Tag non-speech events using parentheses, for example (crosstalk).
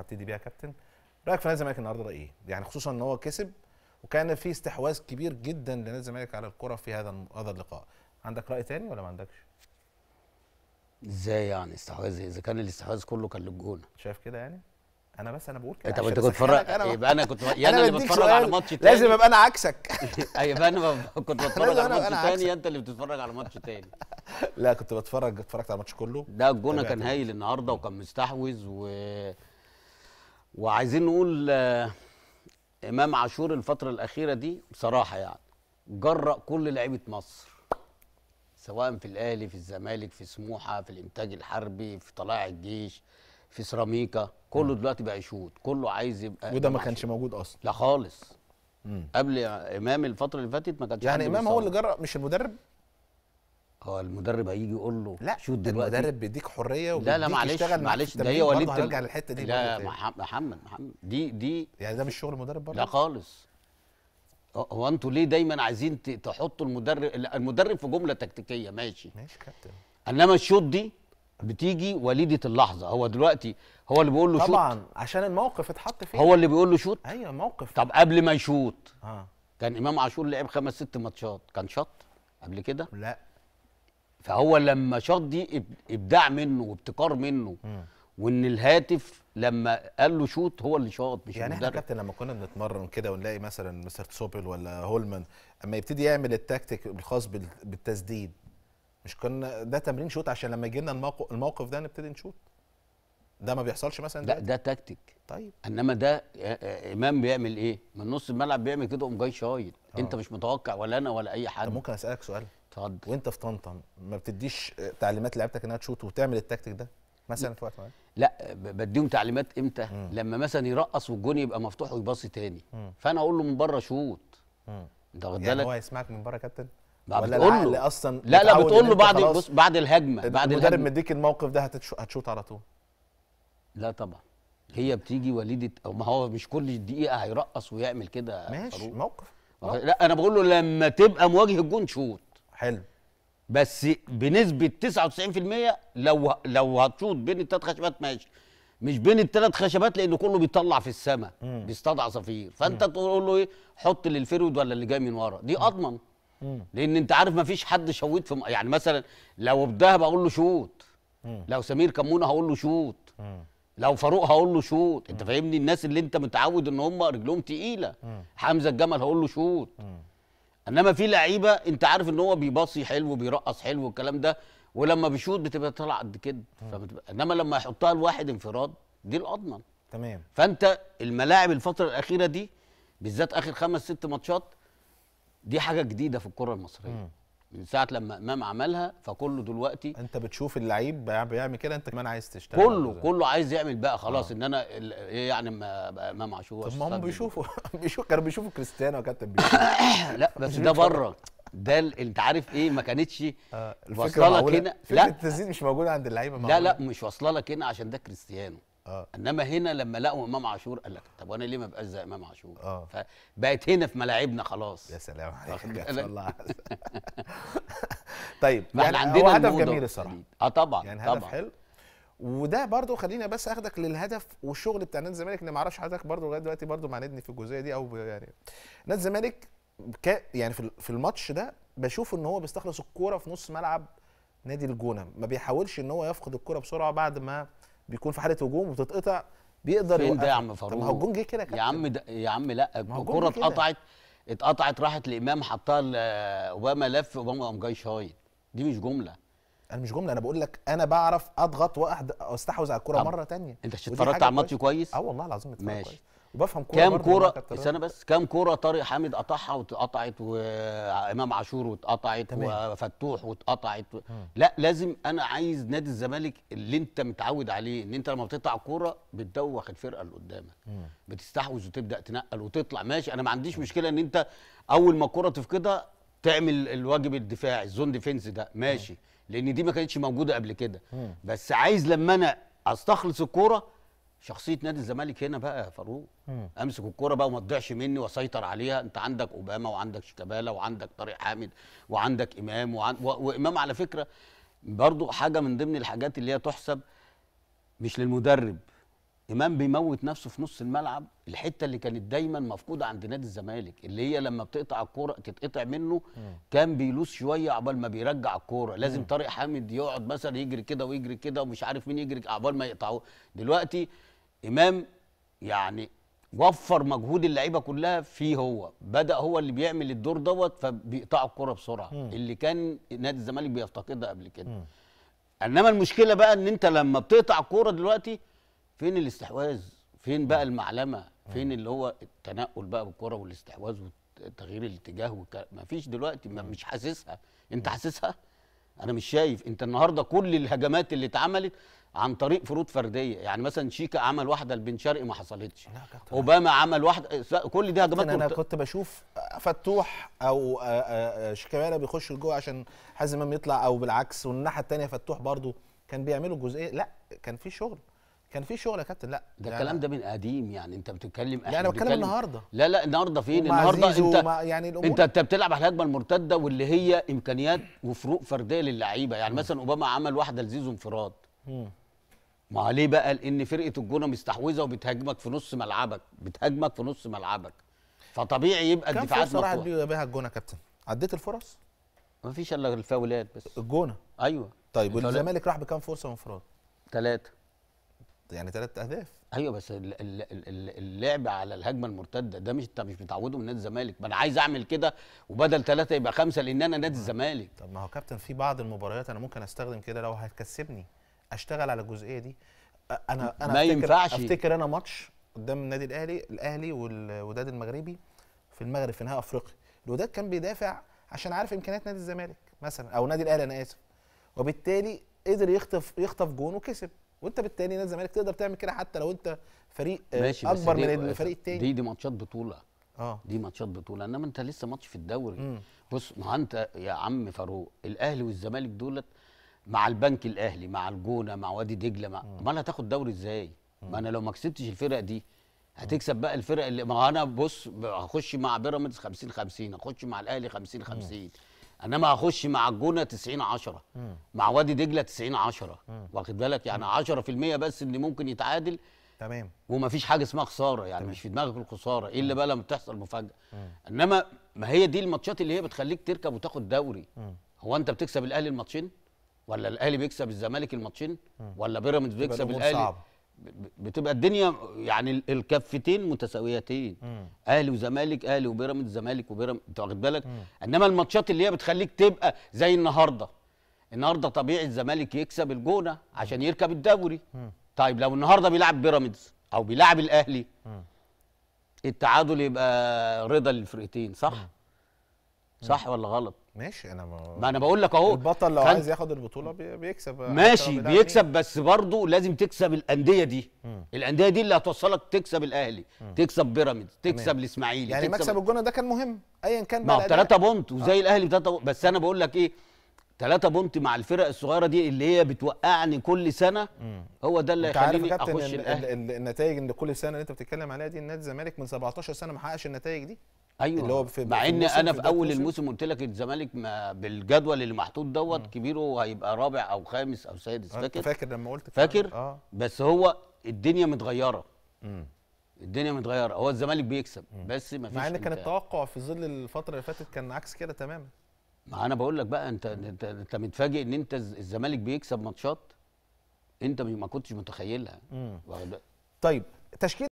هبتدي بيها كابتن رايك في نادي الزمالك النهارده ده ايه؟ يعني خصوصا ان هو كسب وكان في استحواذ كبير جدا لنادي الزمالك على الكره في هذا هذا اللقاء عندك راي تاني ولا ما عندكش؟ ازاي يعني استحواذ اذا كان الاستحواذ كله كان للجونه شايف كده يعني؟ انا بس انا بقول كده انت كنت بتتفرج يبقى انا كنت يا انا اللي بتفرج على ماتش تاني لازم ابقى انا عكسك (laughs) يبقى أيوة، انا كنت بتفرج على ماتش تاني انت اللي بتتفرج على ماتش تاني لا كنت بتفرج اتفرجت على الماتش كله ده الجونه كان هايل النهارده وكان مستحوذ و وعايزين نقول آه، امام عاشور الفتره الاخيره دي بصراحه يعني جرأ كل لعيبه مصر سواء في الاهلي في الزمالك في سموحه في الانتاج الحربي في طلائع الجيش في سيراميكا كله م. دلوقتي بقى يشوط كله عايز يبقى وده ما كانش موجود اصلا لا خالص مم. قبل امام الفتره اللي فاتت ما كانش يعني امام هو اللي جرأ مش المدرب هو المدرب هيجي يقول له لا شوت دلوقتي المدرب بيديك حريه وبيديك لا لا معلش معلش ده هي وليد هرجع للحته دي لا محمد محمد دي دي يعني ده مش شغل المدرب برضه لا خالص هو انتوا ليه دايما عايزين تحطوا المدرب المدرب في جمله تكتيكيه ماشي ماشي كابتن انما الشوط دي بتيجي وليده اللحظه هو دلوقتي هو اللي بيقول له شوت طبعا عشان الموقف اتحط فيه هو اللي بيقول له شوت ايوه موقف طب قبل ما يشوط آه. كان امام عاشور لعب خمس ست ماتشات كان شط قبل كده لا فهو لما شاط دي ابداع منه وابتكار منه م. وان الهاتف لما قال له شوت هو اللي شاط مش يعني المدرب. احنا كابتن لما كنا بنتمرن كده ونلاقي مثلا مستر سوبل ولا هولمان اما يبتدي يعمل التكتيك الخاص بالتسديد مش كنا ده تمرين شوت عشان لما يجي لنا الموقف ده نبتدي نشوت ده ما بيحصلش مثلا لا ده تكتيك طيب انما ده آه، آه، امام بيعمل ايه من نص الملعب بيعمل كده قوم جاي شايط آه. انت مش متوقع ولا انا ولا اي حد طب ممكن اسالك سؤال اتفضل وانت في طنطا ما بتديش تعليمات لعيبتك انها تشوط وتعمل التكتيك ده مثلا في وقت معين لا بديهم تعليمات امتى مم. لما مثلا يرقص والجون يبقى مفتوح ويباصي تاني مم. فانا اقول له من بره شوط انت واخد يعني هو هيسمعك من بره كابتن ولا العقل اصلا لا لا بتقول له بعد بص بعد الهجمه بعد المدرب مديك الموقف ده هتشوط على طول لا طبعا هي بتيجي وليده او ما هو مش كل دقيقه هيرقص ويعمل كده ماشي فاروق. موقف. لا انا بقول له لما تبقى مواجه الجون شوط حلو بس بنسبه 99% لو لو هتشوط بين الثلاث خشبات ماشي مش بين الثلاث خشبات لان كله بيطلع في السماء بيصطاد عصافير فانت مم. تقول له ايه حط للفرود ولا اللي جاي من ورا دي اضمن مم. لان انت عارف ما فيش حد شويت في م... يعني مثلا لو بدهب اقول له شوت لو سمير كمونه هقول له شوت لو فاروق هقول له شوط انت فاهمني الناس اللي انت متعود ان هم رجلهم تقيله حمزه الجمل هقول له شوط انما في لعيبه انت عارف ان هو بيباصي حلو وبيرقص حلو والكلام ده ولما بيشوط بتبقى طالعه قد كده انما لما يحطها لواحد انفراد دي الاضمن تمام فانت الملاعب الفتره الاخيره دي بالذات اخر خمس ست ماتشات دي حاجه جديده في الكره المصريه من ساعة لما امام عملها فكله دلوقتي انت بتشوف اللعيب بيعمل كده انت كمان عايز تشتغل كله زي. كله عايز يعمل بقى خلاص آه. ان انا ايه يعني امام عاشور طب ما هم بيشوفوا (laughs) بيشوف كانوا بيشوفوا كريستيانو يا كابتن (coughs) لا بس ده بره ده انت عارف ايه ما كانتش آه واصله لك هنا لا التزيين مش موجوده عند اللعيبه لا لا مش واصله لك هنا عشان ده كريستيانو آه. انما هنا لما لقوا امام عاشور قال لك طب وانا ليه ما بقاش زي امام عاشور آه. فبقت هنا في ملاعبنا خلاص يا سلام عليك الله (laughs) طيب ما يعني عندنا هو هدف جميل الصراحه اه طبعا يعني هدف طبعا. حلو وده برضو خلينا بس اخدك للهدف والشغل بتاع نادي الزمالك اللي ما اعرفش حضرتك برضو لغايه دلوقتي برضو معاندني في الجزئيه دي او يعني نادي الزمالك يعني في الماتش ده بشوف ان هو بيستخلص الكوره في نص ملعب نادي الجونه ما بيحاولش ان هو يفقد الكوره بسرعه بعد ما بيكون في حاله هجوم وبتتقطع بيقدر فين ده يا عم فاروق؟ طب ما هو الجون جه كده يا عم ده يا عم لا الكره اتقطعت اتقطعت راحت لامام حطها اوباما لف اوباما قام جاي شايط دي مش جمله انا مش جمله انا بقول لك انا بعرف اضغط واستحوذ على الكره مره تانية انت اتفرجت على الماتش كويس اه والله العظيم اتفرجت ماشي كويس. وبفهم كوره كام كوره استنى بس كام كوره طارق حامد قطعها واتقطعت وامام عاشور واتقطعت وفتوح واتقطعت و... لا لازم انا عايز نادي الزمالك اللي انت متعود عليه ان انت لما بتقطع الكوره بتدوخ الفرقه اللي قدامك بتستحوذ وتبدا تنقل وتطلع ماشي انا ما عنديش مشكله ان انت اول ما الكوره تفقدها تعمل الواجب الدفاعي الزون ديفنس ده ماشي مم. لان دي ما كانتش موجوده قبل كده بس عايز لما انا استخلص الكوره شخصيه نادي الزمالك هنا بقى يا فاروق امسك الكوره بقى وما تضيعش مني واسيطر عليها انت عندك اوباما وعندك شيكابالا وعندك طارق حامد وعندك امام وعند... و... وامام على فكره برضو حاجه من ضمن الحاجات اللي هي تحسب مش للمدرب امام بيموت نفسه في نص الملعب الحته اللي كانت دايما مفقوده عند نادي الزمالك اللي هي لما بتقطع الكوره تتقطع منه كان بيلوس شويه عقبال ما بيرجع الكوره لازم طارق حامد يقعد مثلا يجري كده ويجري كده ومش عارف مين يجري عقبال ما يقطعه دلوقتي امام يعني وفر مجهود اللعيبه كلها فيه هو بدا هو اللي بيعمل الدور دوت فبيقطع الكوره بسرعه اللي كان نادي الزمالك بيفتقدها قبل كده انما المشكله بقى ان انت لما بتقطع الكوره دلوقتي فين الاستحواذ فين بقى المعلمه فين اللي هو التنقل بقى بالكره والاستحواذ وتغيير الاتجاه ما فيش دلوقتي ما مش حاسسها انت حاسسها انا مش شايف انت النهارده كل الهجمات اللي اتعملت عن طريق فروض فرديه يعني مثلا شيكا عمل واحده لبن شرقي ما حصلتش اوباما عمل واحده كل دي هجمات انا كنت بشوف فتوح او شيكابالا بيخش جوه عشان حازم امام يطلع او بالعكس والناحيه الثانيه فتوح برضو كان بيعملوا جزئيه لا كان في شغل كان في شغل يا كابتن لا ده يعني الكلام ده من قديم يعني انت بتتكلم احنا يعني بتكلم النهارده لا لا النهارده فين النهارده انت يعني الأمور انت انت بتلعب على الهجمه المرتده واللي هي امكانيات وفروق فرديه للعيبه يعني م. مثلا اوباما عمل واحده لزيزو انفراد ما ليه بقى لان فرقه الجونه مستحوذه وبتهاجمك في نص ملعبك بتهاجمك في نص ملعبك فطبيعي يبقى الدفاعات مفتوحه كم فرصه راحت بيها الجونه كابتن عديت الفرص ما فيش الا الفاولات بس الجونه ايوه طيب والزمالك راح بكام فرصه انفراد ثلاثه يعني ثلاث اهداف ايوه بس اللعب على الهجمه المرتده ده مش انت مش بتعوده من نادي الزمالك ما انا عايز اعمل كده وبدل ثلاثه يبقى خمسه لان انا نادي آه. الزمالك طب ما هو كابتن في بعض المباريات انا ممكن استخدم كده لو هتكسبني اشتغل على الجزئيه دي انا انا ما أفتكر ينفعش افتكر انا ماتش قدام النادي الاهلي الاهلي والوداد المغربي في المغرب في نهائي افريقيا الوداد كان بيدافع عشان عارف امكانيات نادي الزمالك مثلا او نادي الاهلي انا اسف وبالتالي قدر يخطف يخطف جون وكسب وانت بالتالي نادي الزمالك تقدر تعمل كده حتى لو انت فريق آه، ماشي اكبر من الفريق التاني دي دي ماتشات بطوله اه دي ماتشات بطوله انما انت لسه ماتش في الدوري بص ما انت يا عم فاروق الاهلي والزمالك دولت مع البنك الاهلي مع الجونه مع وادي دجله مع ما انا هتاخد دوري ازاي ما انا لو ما كسبتش الفرق دي هتكسب بقى الفرق اللي ما انا بص هخش مع بيراميدز 50 50 هخش مع الاهلي 50 50 انما هخش مع الجونه 90 10 مع وادي دجله 90 10 واخد بالك يعني 10% بس اللي ممكن يتعادل تمام ومفيش حاجه اسمها خساره يعني تمام. مش في دماغك الخساره ايه الا بقى لما بتحصل مفاجاه انما ما هي دي الماتشات اللي هي بتخليك تركب وتاخد دوري مم. هو انت بتكسب الاهلي الماتشين ولا الاهلي بيكسب الزمالك الماتشين ولا بيراميدز بيكسب الاهلي بتبقى الدنيا يعني الكفتين متساويتين اهلي وزمالك اهلي وبيراميدز زمالك وبيراميدز انت واخد بالك مم. انما الماتشات اللي هي بتخليك تبقى زي النهارده النهارده طبيعي الزمالك يكسب الجونه عشان يركب الدوري مم. طيب لو النهارده بيلعب بيراميدز او بيلعب الاهلي مم. التعادل يبقى رضا للفرقتين صح مم. صح ولا غلط ماشي انا ما, انا بقول لك اهو البطل لو عايز ياخد البطوله بيكسب ماشي بيكسب بس برضه لازم تكسب الانديه دي م. الانديه دي اللي هتوصلك تكسب الاهلي م. تكسب بيراميدز تكسب الاسماعيلي يعني تكسب... مكسب الجونه ده كان مهم ايا كان بقى 3 بونت وزي آه. الاهلي بتلاتة بونت بس انا بقول لك ايه 3 بونت مع الفرق الصغيره دي اللي هي بتوقعني كل سنه مم. هو ده اللي هيخليني اخش الاهلي النتائج اللي كل سنه اللي انت بتتكلم عليها دي نادي الزمالك من 17 سنه ما حققش النتائج دي ايوه اللي هو في مع ان انا في, اول الموسم قلت لك الزمالك بالجدول اللي محطوط دوت كبيره هيبقى رابع او خامس او سادس فاكر فاكر لما قلت فاكر آه. بس هو الدنيا متغيره مم. الدنيا متغيره هو الزمالك بيكسب مم. بس ما فيش مع ان كان التوقع في ظل الفتره اللي فاتت كان عكس كده تماما ما انا بقول لك بقى انت انت, انت متفاجئ ان انت الزمالك بيكسب ماتشات انت ما كنتش متخيلها طيب تشكيل